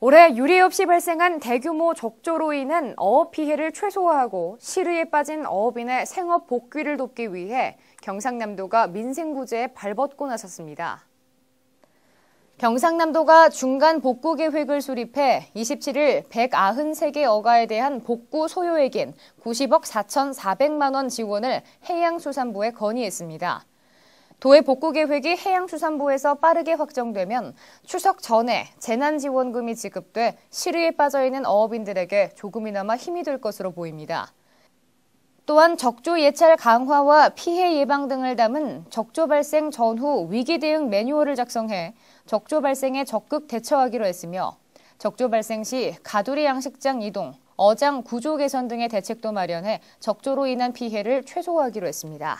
올해 유례 없이 발생한 대규모 적조로 인한 어업 피해를 최소화하고 실의에 빠진 어업인의 생업 복귀를 돕기 위해 경상남도가 민생구제에 발벗고 나섰습니다. 경상남도가 중간 복구 계획을 수립해 27일 193개 어가에 대한 복구 소요액인 90억 4,400만 원 지원을 해양수산부에 건의했습니다. 도의 복구 계획이 해양수산부에서 빠르게 확정되면 추석 전에 재난지원금이 지급돼 시리에 빠져 있는 어업인들에게 조금이나마 힘이 될 것으로 보입니다. 또한 적조 예찰 강화와 피해 예방 등을 담은 적조 발생 전후 위기 대응 매뉴얼을 작성해 적조 발생에 적극 대처하기로 했으며 적조 발생 시 가두리 양식장 이동, 어장 구조 개선 등의 대책도 마련해 적조로 인한 피해를 최소화하기로 했습니다.